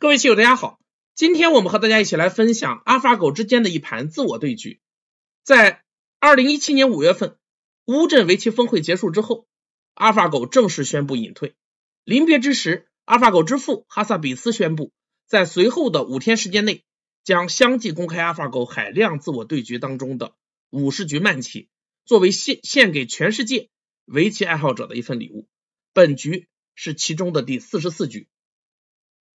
各位棋友，大家好，今天我们和大家一起来分享阿尔法狗之间的一盘自我对局。在二零一七年五月份乌镇围棋峰会结束之后，阿尔法狗正式宣布隐退。临别之时，阿尔法狗之父哈萨比斯宣布，在随后的五天时间内，将相继公开阿尔法狗海量自我对局当中的五十局慢棋，作为献献给全世界围棋爱好者的一份礼物。本局是其中的第四十四局。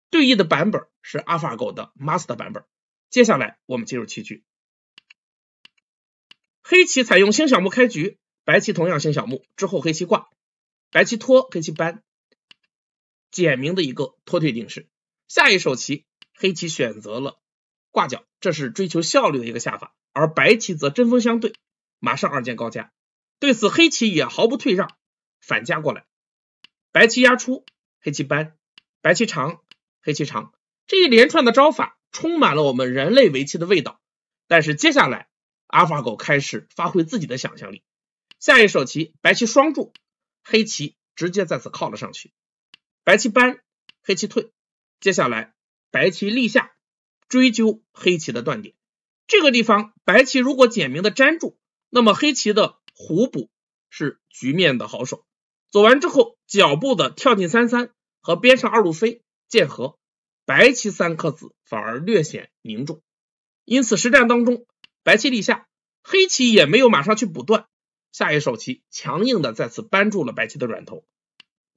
对弈的版本是 AlphaGo 的 Master 版本。接下来我们进入棋局。黑棋采用星小目开局，白棋同样星小目。之后黑棋挂，白棋拖，黑棋搬，简明的一个拖退定式。下一手棋，黑棋选择了挂角，这是追求效率的一个下法。而白棋则针锋相对，马上二间高加。对此，黑棋也毫不退让，反加过来。白棋压出，黑棋搬，白棋长。黑棋长这一连串的招法充满了我们人类围棋的味道，但是接下来阿尔法狗开始发挥自己的想象力，下一手棋白棋双注，黑棋直接再次靠了上去，白棋扳，黑棋退，接下来白棋立下追究黑棋的断点，这个地方白棋如果简明的粘住，那么黑棋的虎补是局面的好手，走完之后脚步的跳进三三和边上二路飞。剑合，白棋三颗子反而略显凝重，因此实战当中，白棋立下，黑棋也没有马上去补断，下一手棋强硬的再次扳住了白棋的软头，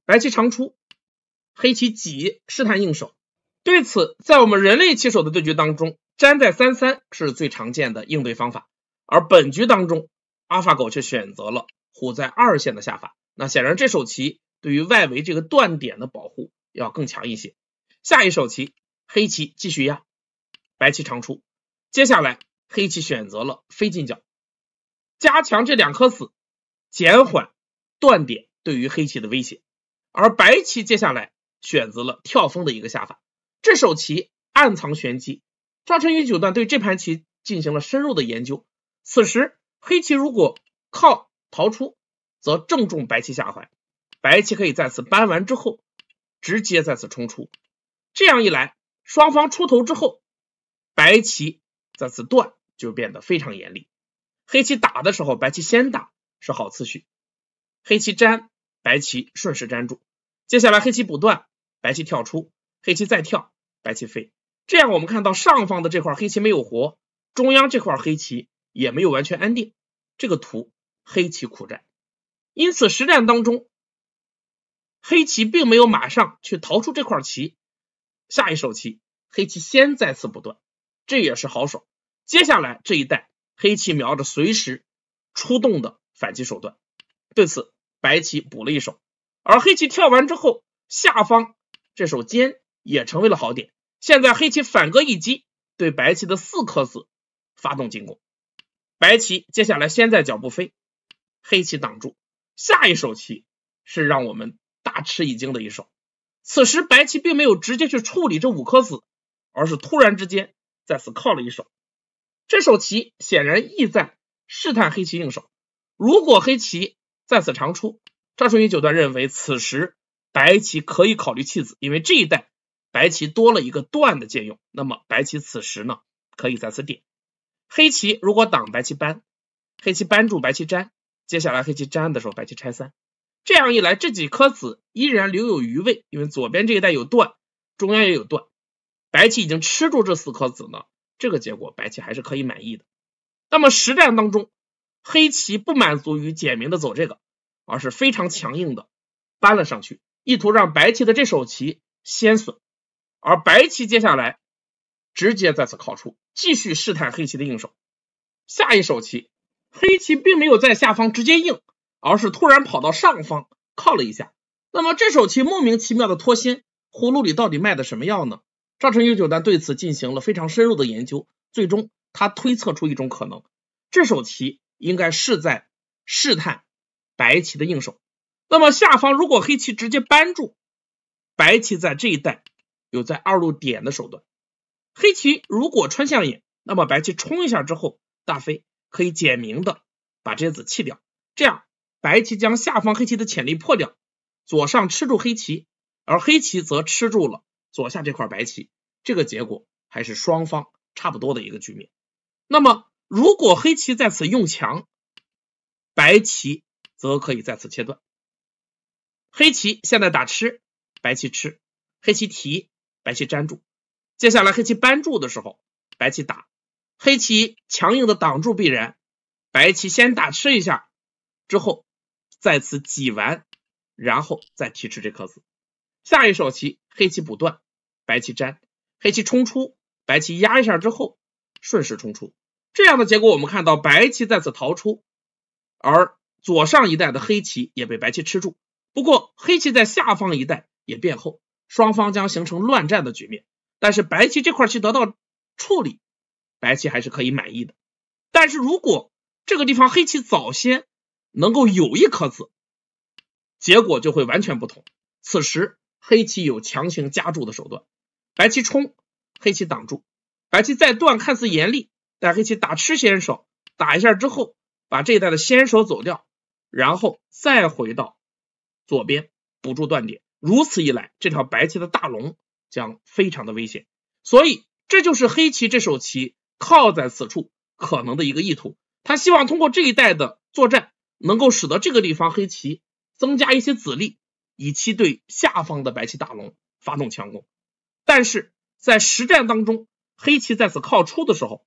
白棋长出，黑棋挤试探应手，对此，在我们人类棋手的对局当中，粘在三三是最常见的应对方法，而本局当中阿法狗却选择了虎在二线的下法，那显然这手棋对于外围这个断点的保护要更强一些。下一手棋，黑棋继续压，白棋长出。接下来，黑棋选择了飞进角，加强这两颗子，减缓断点对于黑棋的威胁。而白棋接下来选择了跳风的一个下法。这手棋暗藏玄机。赵晨宇九段对这盘棋进行了深入的研究。此时，黑棋如果靠逃出，则正中白棋下怀。白棋可以在此扳完之后，直接再次冲出。这样一来，双方出头之后，白棋再次断就变得非常严厉。黑棋打的时候，白棋先打是好次序，黑棋粘，白棋顺势粘住。接下来黑棋补断，白棋跳出，黑棋再跳，白棋飞。这样我们看到上方的这块黑棋没有活，中央这块黑棋也没有完全安定。这个图黑棋苦战，因此实战当中，黑棋并没有马上去逃出这块棋。下一手棋，黑棋先再次不断，这也是好手。接下来这一带，黑棋瞄着随时出动的反击手段。对此，白棋补了一手，而黑棋跳完之后，下方这手尖也成为了好点。现在黑棋反戈一击，对白棋的四颗子发动进攻。白棋接下来先在脚步飞，黑棋挡住。下一手棋是让我们大吃一惊的一手。此时白棋并没有直接去处理这五颗子，而是突然之间在此靠了一手。这手棋显然意在试探黑棋应手。如果黑棋在此长出，赵春雨九段认为此时白棋可以考虑弃子，因为这一带白棋多了一个断的借用。那么白棋此时呢可以在此点。黑棋如果挡白棋搬，黑棋搬住白棋粘，接下来黑棋粘的时候白棋拆三。这样一来，这几颗子依然留有余味，因为左边这一带有断，中央也有断，白棋已经吃住这四颗子呢。这个结果白棋还是可以满意的。那么实战当中，黑棋不满足于简明的走这个，而是非常强硬的搬了上去，意图让白棋的这手棋先损，而白棋接下来直接再次靠出，继续试探黑棋的应手。下一手棋，黑棋并没有在下方直接应。而是突然跑到上方靠了一下，那么这手棋莫名其妙的脱先，葫芦里到底卖的什么药呢？赵成有九段对此进行了非常深入的研究，最终他推测出一种可能，这手棋应该是在试探白棋的应手。那么下方如果黑棋直接扳住，白棋在这一带有在二路点的手段。黑棋如果穿象眼，那么白棋冲一下之后大飞，可以简明的把这些子弃掉，这样。白棋将下方黑棋的潜力破掉，左上吃住黑棋，而黑棋则吃住了左下这块白棋，这个结果还是双方差不多的一个局面。那么，如果黑棋在此用强，白棋则可以在此切断。黑棋现在打吃，白棋吃，黑棋提，白棋粘住。接下来黑棋扳住的时候，白棋打，黑棋强硬的挡住必然，白棋先打吃一下，之后。在此挤完，然后再提吃这颗子。下一手棋，黑棋补断，白棋粘，黑棋冲出，白棋压一下之后，顺势冲出。这样的结果，我们看到白棋再次逃出，而左上一带的黑棋也被白棋吃住。不过黑棋在下方一带也变厚，双方将形成乱战的局面。但是白棋这块棋得到处理，白棋还是可以满意的。但是如果这个地方黑棋早先，能够有一颗子，结果就会完全不同。此时黑棋有强行夹住的手段，白棋冲，黑棋挡住，白棋再断，看似严厉，但黑棋打吃先手，打一下之后，把这一带的先手走掉，然后再回到左边补住断点。如此一来，这条白棋的大龙将非常的危险。所以，这就是黑棋这手棋靠在此处可能的一个意图。他希望通过这一带的作战。能够使得这个地方黑棋增加一些子力，以期对下方的白棋大龙发动强攻。但是在实战当中，黑棋在此靠出的时候，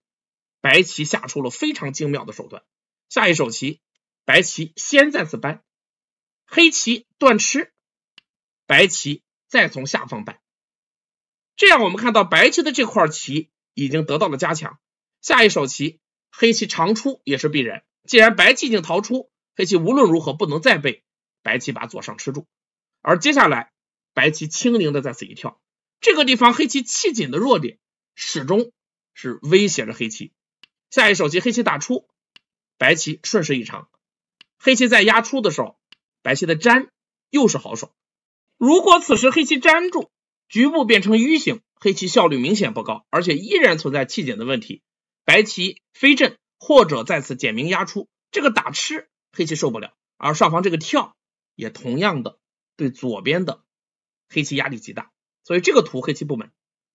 白棋下出了非常精妙的手段。下一手棋，白棋先在此扳，黑棋断吃，白棋再从下方扳。这样我们看到白棋的这块棋已经得到了加强。下一手棋，黑棋长出也是必然。既然白棋已经逃出。黑棋无论如何不能再被白棋把左上吃住，而接下来白棋轻灵的在此一跳，这个地方黑棋气紧的弱点始终是威胁着黑棋。下一手棋，黑棋打出，白棋顺势一长，黑棋在压出的时候，白棋的粘又是好手。如果此时黑棋粘住，局部变成淤形，黑棋效率明显不高，而且依然存在气紧的问题。白棋飞镇或者再次简明压出，这个打吃。黑棋受不了，而上方这个跳也同样的对左边的黑棋压力极大，所以这个图黑棋不满。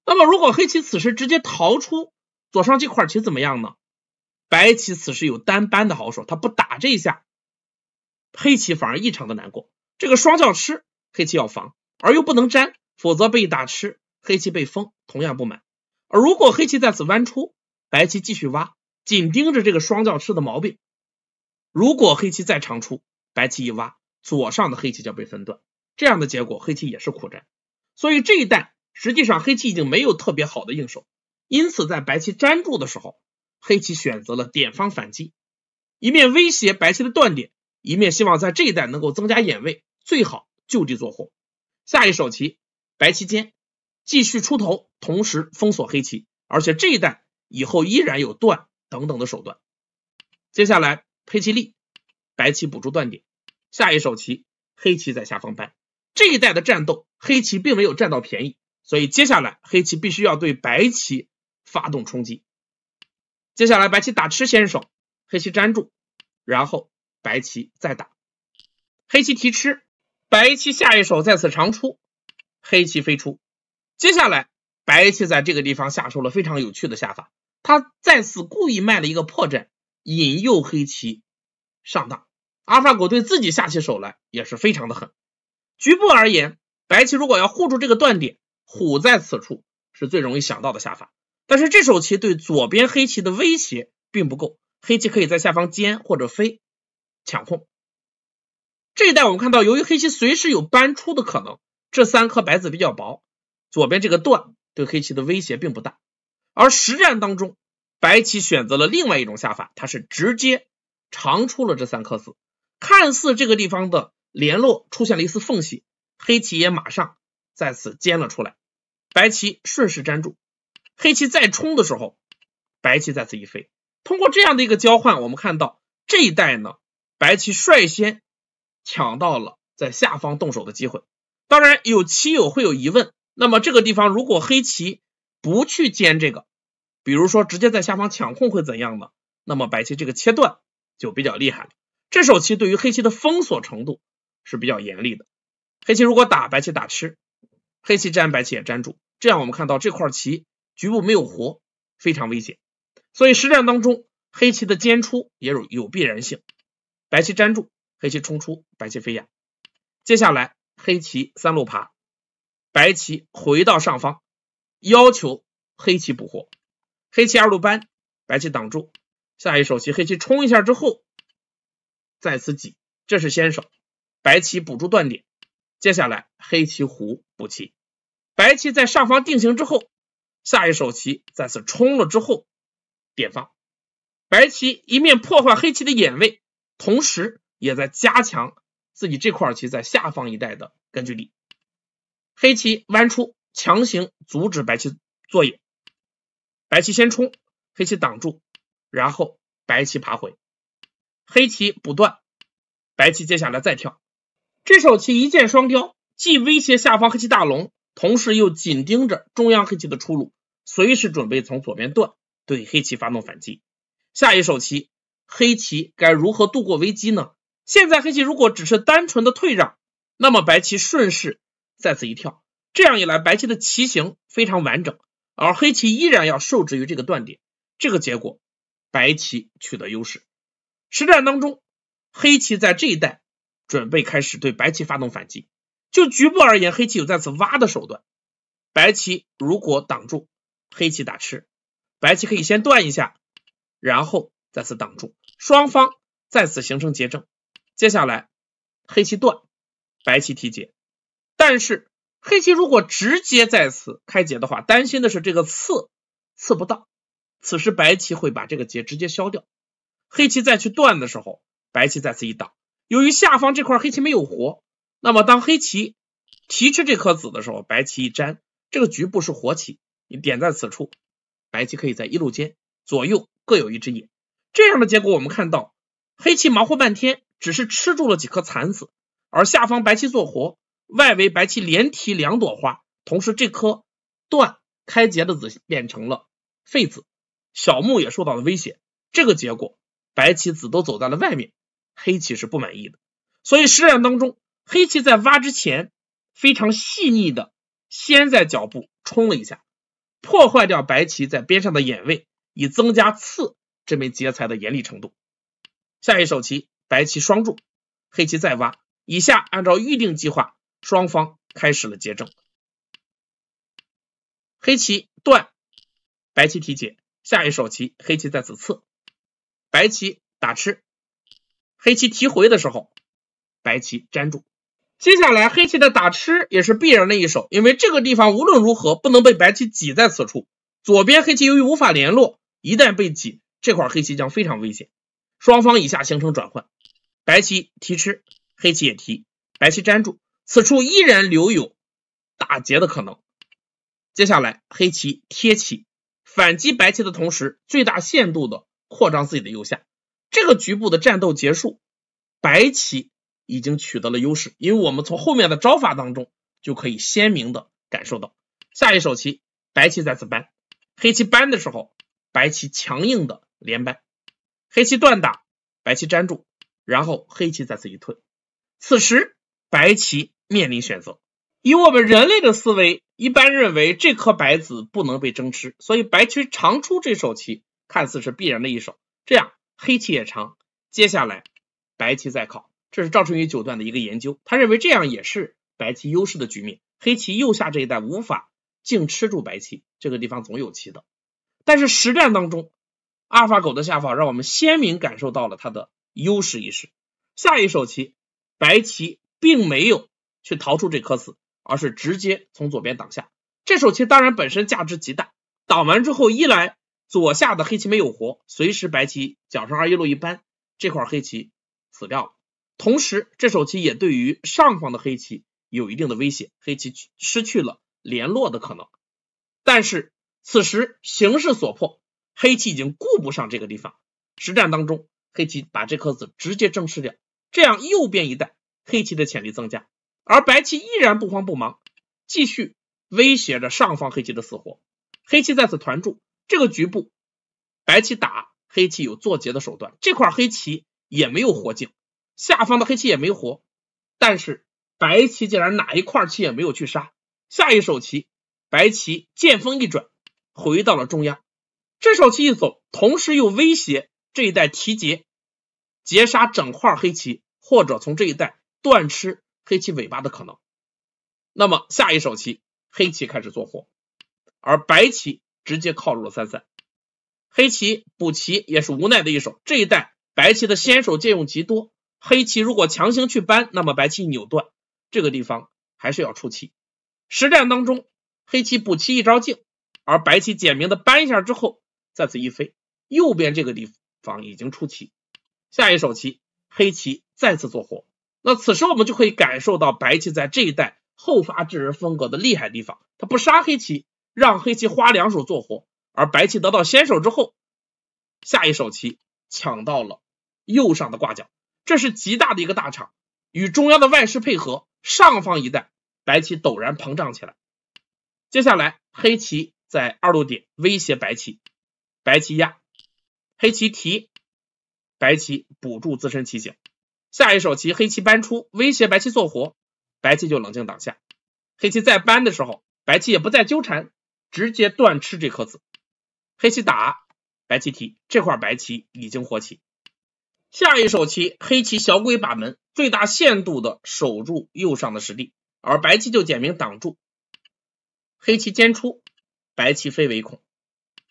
那么如果黑棋此时直接逃出左上这块，棋怎么样呢？白棋此时有单扳的好手，他不打这一下，黑棋反而异常的难过。这个双叫吃黑棋要防，而又不能粘，否则被打吃，黑棋被封，同样不满。而如果黑棋再次弯出，白棋继续挖，紧盯着这个双叫吃的毛病。如果黑棋再长出，白棋一挖，左上的黑棋就要被分断，这样的结果黑棋也是苦战。所以这一带实际上黑棋已经没有特别好的应手，因此在白棋粘住的时候，黑棋选择了点方反击，一面威胁白棋的断点，一面希望在这一带能够增加眼位，最好就地做活。下一手棋，白棋尖继续出头，同时封锁黑棋，而且这一带以后依然有断等等的手段。接下来。黑棋立，白棋补住断点。下一手棋，黑棋在下方扳。这一代的战斗，黑棋并没有占到便宜，所以接下来黑棋必须要对白棋发动冲击。接下来白棋打吃先手，黑棋粘住，然后白棋再打，黑棋提吃。白棋下一手再次长出，黑棋飞出。接下来白棋在这个地方下出了非常有趣的下法，他再次故意卖了一个破阵。引诱黑棋上当阿尔法狗对自己下起手来也是非常的狠。局部而言，白棋如果要护住这个断点，虎在此处是最容易想到的下法。但是这手棋对左边黑棋的威胁并不够，黑棋可以在下方尖或者飞抢控这一带。我们看到，由于黑棋随时有搬出的可能，这三颗白子比较薄，左边这个断对黑棋的威胁并不大，而实战当中。白棋选择了另外一种下法，他是直接长出了这三颗子，看似这个地方的联络出现了一丝缝隙，黑棋也马上再次尖了出来，白棋顺势粘住，黑棋再冲的时候，白棋再次一飞。通过这样的一个交换，我们看到这一代呢，白棋率先抢到了在下方动手的机会。当然，有棋友会有疑问，那么这个地方如果黑棋不去尖这个。比如说直接在下方抢控会怎样呢？那么白棋这个切断就比较厉害了。这手棋对于黑棋的封锁程度是比较严厉的。黑棋如果打白棋打吃，黑棋粘白棋也粘住，这样我们看到这块棋局部没有活，非常危险。所以实战当中黑棋的尖出也有有必然性，白棋粘住，黑棋冲出，白棋飞压。接下来黑棋三路爬，白棋回到上方，要求黑棋补活。黑棋二路扳，白棋挡住，下一手棋黑棋冲一下之后，再次挤，这是先手，白棋补住断点，接下来黑棋胡补棋，白棋在上方定型之后，下一手棋再次冲了之后，点放，白棋一面破坏黑棋的眼位，同时也在加强自己这块棋在下方一带的根据地，黑棋弯出，强行阻止白棋做眼。白棋先冲，黑棋挡住，然后白棋爬回，黑棋不断，白棋接下来再跳，这手棋一箭双雕，既威胁下方黑棋大龙，同时又紧盯着中央黑棋的出路，随时准备从左边断，对黑棋发动反击。下一手棋，黑棋该如何度过危机呢？现在黑棋如果只是单纯的退让，那么白棋顺势再次一跳，这样一来，白棋的棋形非常完整。而黑棋依然要受制于这个断点，这个结果，白棋取得优势。实战当中，黑棋在这一带准备开始对白棋发动反击。就局部而言，黑棋有再次挖的手段。白棋如果挡住黑棋打吃，白棋可以先断一下，然后再次挡住，双方再次形成结症。接下来，黑棋断，白棋提劫，但是。黑棋如果直接在此开劫的话，担心的是这个刺刺不到，此时白棋会把这个劫直接消掉。黑棋再去断的时候，白棋再次一挡。由于下方这块黑棋没有活，那么当黑棋提吃这颗子的时候，白棋一粘，这个局部是活棋。你点在此处，白棋可以在一路间左右各有一只眼。这样的结果我们看到，黑棋忙活半天，只是吃住了几颗残子，而下方白棋做活。外围白棋连提两朵花，同时这颗断开结的子变成了废子，小目也受到了威胁。这个结果，白棋子都走在了外面，黑棋是不满意的。所以实战当中，黑棋在挖之前，非常细腻的先在脚步冲了一下，破坏掉白棋在边上的眼位，以增加刺这枚劫材的严厉程度。下一手棋，白棋双注，黑棋再挖。以下按照预定计划。双方开始了结争，黑棋断，白棋提解，下一手棋黑棋在此侧，白棋打吃，黑棋提回的时候，白棋粘住。接下来黑棋的打吃也是必然的一手，因为这个地方无论如何不能被白棋挤在此处。左边黑棋由于无法联络，一旦被挤，这块黑棋将非常危险。双方以下形成转换，白棋提吃，黑棋也提，白棋粘住。此处依然留有打劫的可能。接下来，黑棋贴起，反击白棋的同时，最大限度的扩张自己的右下。这个局部的战斗结束，白棋已经取得了优势，因为我们从后面的招法当中就可以鲜明的感受到。下一手棋，白棋再次搬，黑棋搬的时候，白棋强硬的连搬，黑棋断打，白棋粘住，然后黑棋再次一退。此时。白棋面临选择，以我们人类的思维，一般认为这颗白子不能被争吃，所以白棋常出这手棋，看似是必然的一手。这样黑棋也长，接下来白棋再考。这是赵春雨九段的一个研究，他认为这样也是白棋优势的局面。黑棋右下这一带无法净吃住白棋，这个地方总有棋的。但是实战当中，阿尔法狗的下法让我们鲜明感受到了它的优势意识。下一手棋，白棋。并没有去逃出这颗子，而是直接从左边挡下。这手棋当然本身价值极大，挡完之后，一来左下的黑棋没有活，随时白棋脚上二一路一扳，这块黑棋死掉了。同时，这手棋也对于上方的黑棋有一定的威胁，黑棋失去了联络的可能。但是此时形势所迫，黑棋已经顾不上这个地方。实战当中，黑棋把这颗子直接正式掉，这样右边一带。黑棋的潜力增加，而白棋依然不慌不忙，继续威胁着上方黑棋的死活。黑棋在此团住，这个局部，白棋打黑棋有做劫的手段。这块黑棋也没有活境，下方的黑棋也没活，但是白棋竟然哪一块棋也没有去杀。下一手棋，白棋剑锋一转，回到了中央。这手棋一走，同时又威胁这一带提劫，劫杀整块黑棋，或者从这一带。断吃黑棋尾巴的可能，那么下一手棋，黑棋开始做活，而白棋直接靠入了三三，黑棋补棋也是无奈的一手。这一代白棋的先手借用极多，黑棋如果强行去搬，那么白棋扭断这个地方还是要出气。实战当中，黑棋补棋一招净，而白棋简明的搬一下之后，再次一飞，右边这个地方已经出气。下一手棋，黑棋再次做活。那此时我们就可以感受到白棋在这一带后发制人风格的厉害地方，他不杀黑棋，让黑棋花两手做活，而白棋得到先手之后，下一手棋抢到了右上的挂角，这是极大的一个大场，与中央的外势配合，上方一带白棋陡然膨胀起来。接下来黑棋在二路点威胁白棋，白棋压，黑棋提，白棋补住自身棋形。下一手棋，黑棋搬出威胁白棋做活，白棋就冷静挡下。黑棋再搬的时候，白棋也不再纠缠，直接断吃这颗子。黑棋打，白棋提，这块白棋已经活棋。下一手棋，黑棋小鬼把门，最大限度的守住右上的实地，而白棋就简明挡住。黑棋尖出，白棋飞为恐。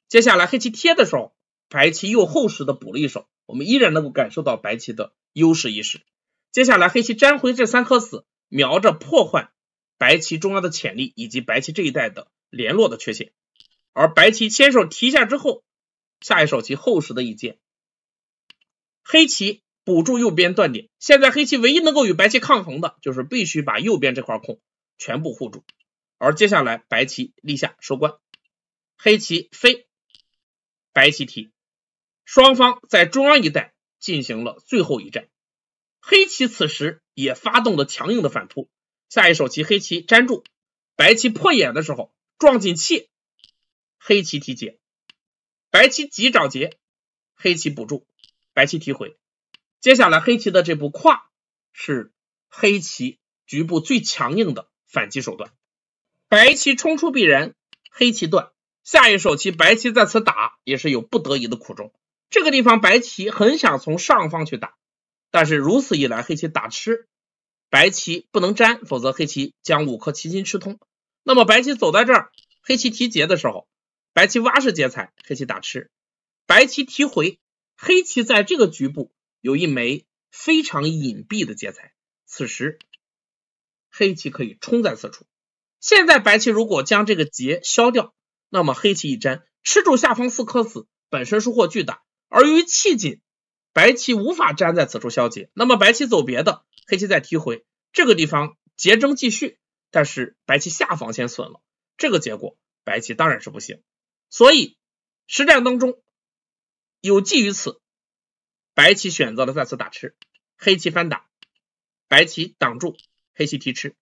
接下来黑棋贴的时候，白棋又厚实的补了一手，我们依然能够感受到白棋的。优势一时，接下来黑棋粘回这三颗子，瞄着破坏白棋中央的潜力以及白棋这一带的联络的缺陷。而白棋先手提下之后，下一手棋厚实的一劫，黑棋补住右边断点。现在黑棋唯一能够与白棋抗衡的就是必须把右边这块空全部护住。而接下来白棋立下收官，黑棋飞，白棋提，双方在中央一带。进行了最后一战，黑棋此时也发动了强硬的反扑。下一手棋，黑棋粘住，白棋破眼的时候撞紧气，黑棋提劫，白棋急找劫，黑棋补住，白棋提回。接下来黑棋的这步跨是黑棋局部最强硬的反击手段，白棋冲出必然，黑棋断。下一手棋，白棋在此打也是有不得已的苦衷。这个地方白棋很想从上方去打，但是如此一来黑棋打吃，白棋不能粘，否则黑棋将五颗棋筋吃通。那么白棋走在这儿，黑棋提劫的时候，白棋挖是劫财，黑棋打吃，白棋提回，黑棋在这个局部有一枚非常隐蔽的劫财，此时黑棋可以冲在此处。现在白棋如果将这个劫消掉，那么黑棋一粘，吃住下方四颗子，本身收获巨大。而由于气紧，白棋无法粘在此处消解，那么白棋走别的，黑棋再提回这个地方劫争继续，但是白棋下方先损了，这个结果白棋当然是不行。所以实战当中有基于此，白棋选择了再次打吃，黑棋翻打，白棋挡住，黑棋提吃，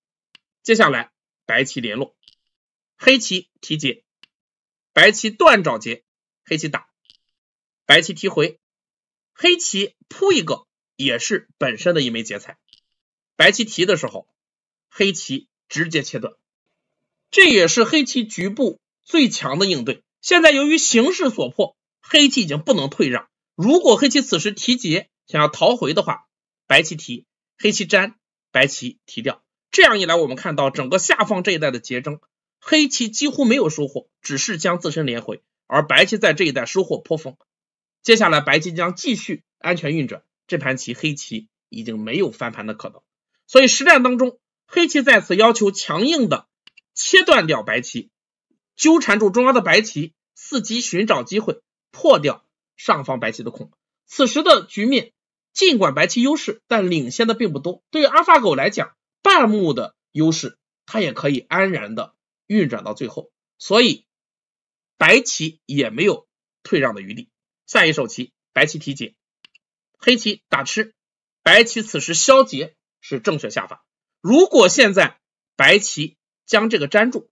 接下来白棋联络，黑棋提劫，白棋断找劫，黑棋打。白棋提回，黑棋扑一个也是本身的一枚劫材。白棋提的时候，黑棋直接切断，这也是黑棋局部最强的应对。现在由于形势所迫，黑棋已经不能退让。如果黑棋此时提劫想要逃回的话，白棋提，黑棋粘，白棋提掉。这样一来，我们看到整个下方这一带的劫争，黑棋几乎没有收获，只是将自身连回，而白棋在这一带收获颇丰。接下来，白棋将继续安全运转。这盘棋黑棋已经没有翻盘的可能，所以实战当中，黑棋再次要求强硬的切断掉白棋，纠缠住中央的白棋，伺机寻找机会破掉上方白棋的空。此时的局面，尽管白棋优势，但领先的并不多。对于阿尔法狗来讲，半目的优势，它也可以安然的运转到最后。所以，白棋也没有退让的余地。下一手棋，白棋提解，黑棋打吃，白棋此时消劫是正确下法。如果现在白棋将这个粘住，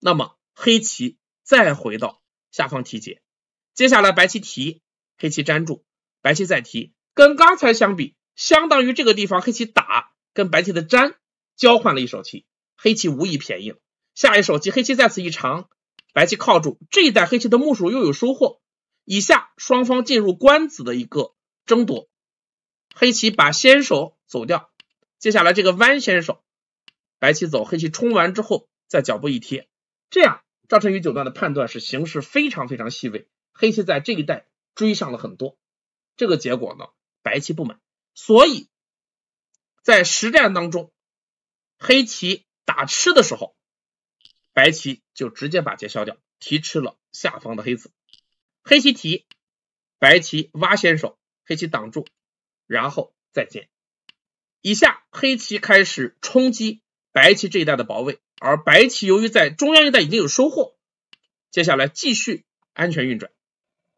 那么黑棋再回到下方提解，接下来白棋提，黑棋粘住，白棋再提，跟刚才相比，相当于这个地方黑棋打跟白棋的粘交换了一手棋，黑棋无疑便宜了。下一手棋，黑棋再次一长，白棋靠住这一带黑棋的目数又有收获。以下双方进入官子的一个争夺，黑棋把先手走掉，接下来这个弯先手，白棋走，黑棋冲完之后再脚步一贴，这样赵晨宇九段的判断是形势非常非常细微，黑棋在这一带追上了很多，这个结果呢，白棋不满，所以在实战当中，黑棋打吃的时候，白棋就直接把劫消掉，提吃了下方的黑子。黑棋提，白棋挖先手，黑棋挡住，然后再见。以下黑棋开始冲击白棋这一带的薄位，而白棋由于在中央一带已经有收获，接下来继续安全运转。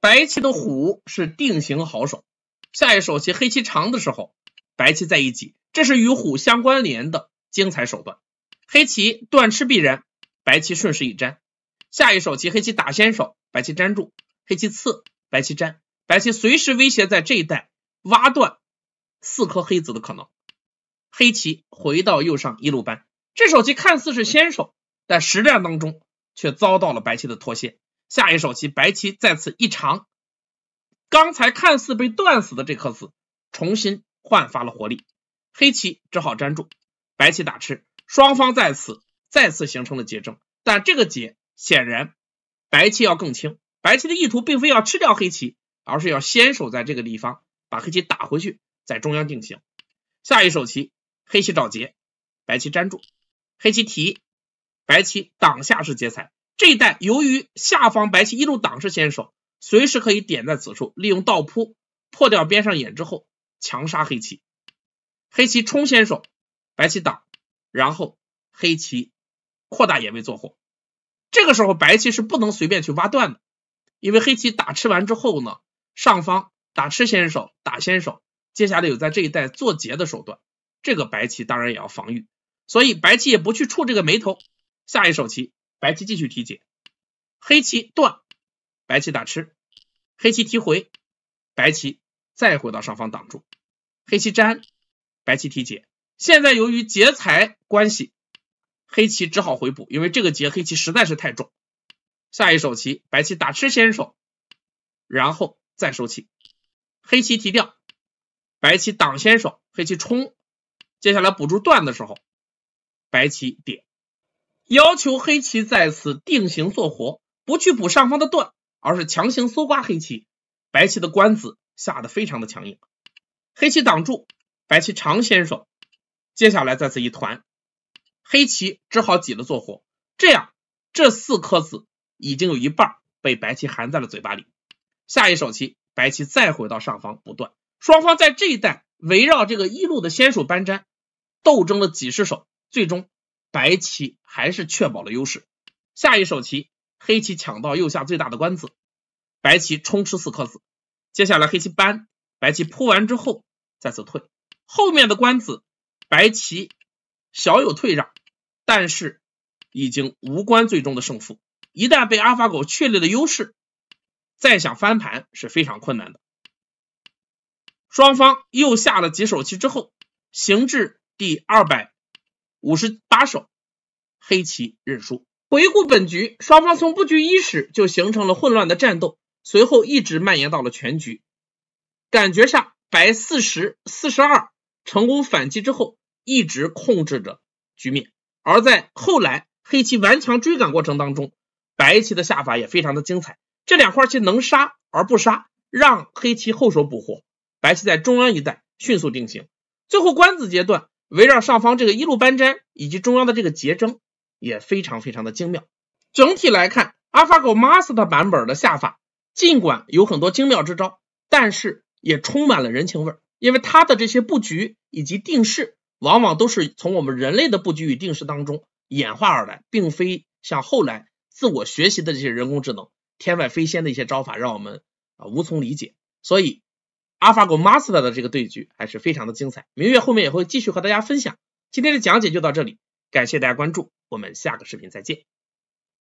白棋的虎是定型好手，下一手棋黑棋长的时候，白棋再一挤，这是与虎相关联的精彩手段。黑棋断吃必然，白棋顺势一粘。下一手棋黑棋打先手，白棋粘住。黑棋刺，白棋粘，白棋随时威胁在这一带挖断四颗黑子的可能。黑棋回到右上一路扳，这手棋看似是先手，但实战当中却遭到了白棋的拖卸。下一手棋，白棋再次一长，刚才看似被断死的这颗子重新焕发了活力，黑棋只好粘住，白棋打吃，双方在此再次形成了结症。但这个结显然白棋要更轻。白棋的意图并非要吃掉黑棋，而是要先守在这个地方，把黑棋打回去，在中央定型。下一手棋，黑棋找劫，白棋粘住，黑棋提，白棋挡下是劫材。这一带由于下方白棋一路挡是先手，随时可以点在此处，利用倒扑破掉边上眼之后，强杀黑棋。黑棋冲先手，白棋挡，然后黑棋扩大眼位做活。这个时候白棋是不能随便去挖断的。因为黑棋打吃完之后呢，上方打吃先手打先手，接下来有在这一带做劫的手段，这个白棋当然也要防御，所以白棋也不去触这个眉头，下一手棋白棋继续提劫，黑棋断，白棋打吃，黑棋提回，白棋再回到上方挡住，黑棋粘，白棋提劫，现在由于劫财关系，黑棋只好回补，因为这个劫黑棋实在是太重。下一手棋，白棋打吃先手，然后再收棋，黑棋提掉，白棋挡先手，黑棋冲。接下来补住断的时候，白棋点，要求黑棋在此定型做活，不去补上方的断，而是强行搜刮黑棋。白棋的官子下的非常的强硬，黑棋挡住，白棋长先手，接下来再次一团，黑棋只好挤了做活。这样，这四颗子。已经有一半被白棋含在了嘴巴里。下一手棋，白棋再回到上方不断。双方在这一带围绕这个一路的先手搬粘，斗争了几十手，最终白棋还是确保了优势。下一手棋，黑棋抢到右下最大的官子，白棋冲吃四颗子。接下来黑棋扳，白棋扑完之后再次退。后面的官子，白棋小有退让，但是已经无关最终的胜负。一旦被阿法狗确立了优势，再想翻盘是非常困难的。双方又下了几手棋之后，行至第二百五十八手，黑棋认输。回顾本局，双方从布局伊始就形成了混乱的战斗，随后一直蔓延到了全局。感觉上，白四十四十二成功反击之后，一直控制着局面，而在后来黑棋顽强追赶过程当中。白棋的下法也非常的精彩，这两块棋能杀而不杀，让黑棋后手捕获，白棋在中央一带迅速定型，最后官子阶段围绕上方这个一路搬粘以及中央的这个结争也非常非常的精妙。整体来看，AlphaGo Master 版本的下法尽管有很多精妙之招，但是也充满了人情味，因为它的这些布局以及定式往往都是从我们人类的布局与定式当中演化而来，并非像后来。自我学习的这些人工智能，天外飞仙的一些招法，让我们啊无从理解。所以，AlphaGo Master 的这个对局还是非常的精彩。明月后面也会继续和大家分享今天的讲解就到这里，感谢大家关注，我们下个视频再见。